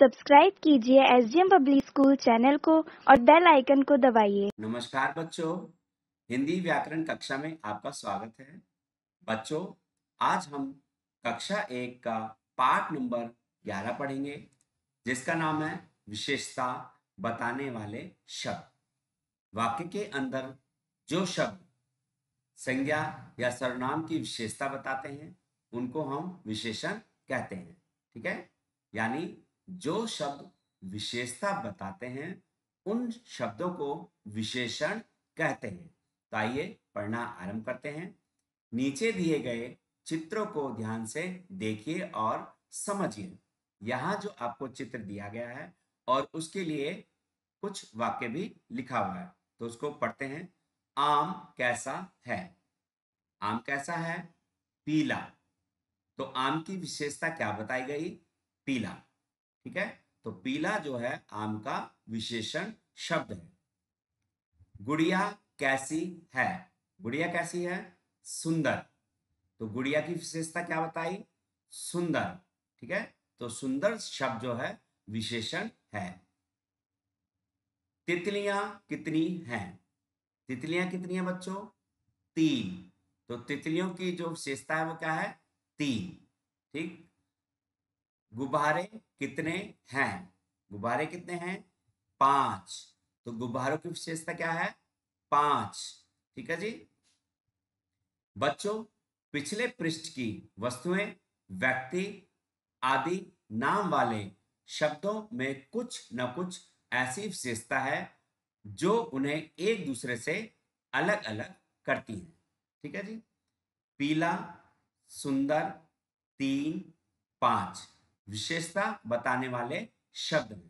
subscribe कीजिए S D M public school channel को और बेल आइकन को दबाइए नमस्कार बच्चों हिंदी व्याकरण कक्षा में आपका स्वागत है बच्चों आज हम कक्षा एक का पाठ नंबर ग्यारह पढ़ेंगे जिसका नाम है विशेषता बताने वाले शब्द वाक्य के अंदर जो शब्द संज्ञा या सर्वनाम की विशेषता बताते हैं उनको हम विशेषण कहते हैं ठीक है यानी जो शब्द विशेषता बताते हैं उन शब्दों को विशेषण कहते हैं तो आइए पढ़ना आरंभ करते हैं नीचे दिए गए चित्रों को ध्यान से देखिए और समझिए यहाँ जो आपको चित्र दिया गया है और उसके लिए कुछ वाक्य भी लिखा हुआ है तो उसको पढ़ते हैं आम कैसा है आम कैसा है पीला तो आम की विशेषता क्या बताई गई पीला ठीक है तो पीला जो है आम का विशेषण शब्द है गुड़िया कैसी है गुड़िया कैसी है सुंदर तो गुड़िया की विशेषता क्या बताई सुंदर ठीक है तो सुंदर शब्द जो है विशेषण है तितलियां कितनी हैं तितलियां कितनी हैं बच्चों तीन तो तितलियों की जो विशेषता है वो क्या है तीन ठीक गुब्बारे कितने हैं गुब्बारे कितने हैं पांच तो गुब्बारों की विशेषता क्या है पांच ठीक है जी बच्चों पिछले पृष्ठ की वस्तुएं व्यक्ति आदि नाम वाले शब्दों में कुछ न कुछ ऐसी विशेषता है जो उन्हें एक दूसरे से अलग अलग करती है ठीक है जी पीला सुंदर तीन पांच विशेषता बताने वाले शब्द हैं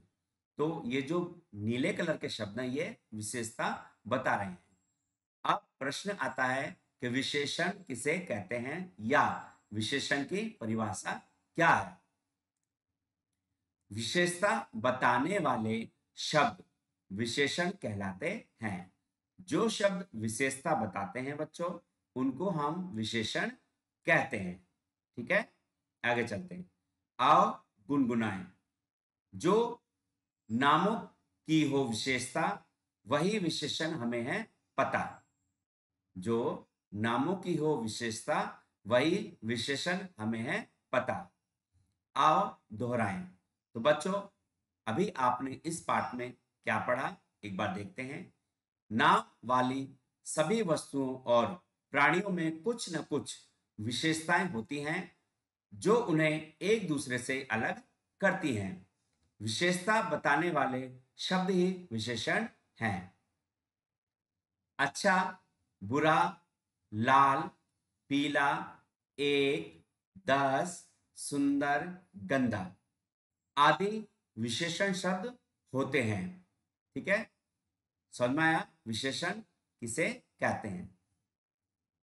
तो ये जो नीले कलर के शब्द हैं ये विशेषता बता रहे हैं अब प्रश्न आता है कि विशेषण किसे कहते हैं या विशेषण की परिभाषा क्या है विशेषता बताने वाले शब्द विशेषण कहलाते हैं जो शब्द विशेषता बताते हैं बच्चों उनको हम विशेषण कहते हैं ठीक है आगे चलते हैं आओ गुनगुनाएं जो नामों की हो विशेषता वही विशेषण हमें है पता जो नामों की हो विशेषता वही विशेषण हमें है पता आओ दोहराएं तो बच्चों अभी आपने इस पाठ में क्या पढ़ा एक बार देखते हैं नाम वाली सभी वस्तुओं और प्राणियों में कुछ न कुछ विशेषताएं होती हैं जो उन्हें एक दूसरे से अलग करती हैं विशेषता बताने वाले शब्द ही विशेषण हैं अच्छा बुरा लाल पीला एक दस सुंदर गंदा आदि विशेषण शब्द होते हैं ठीक है समझ विशेषण किसे कहते हैं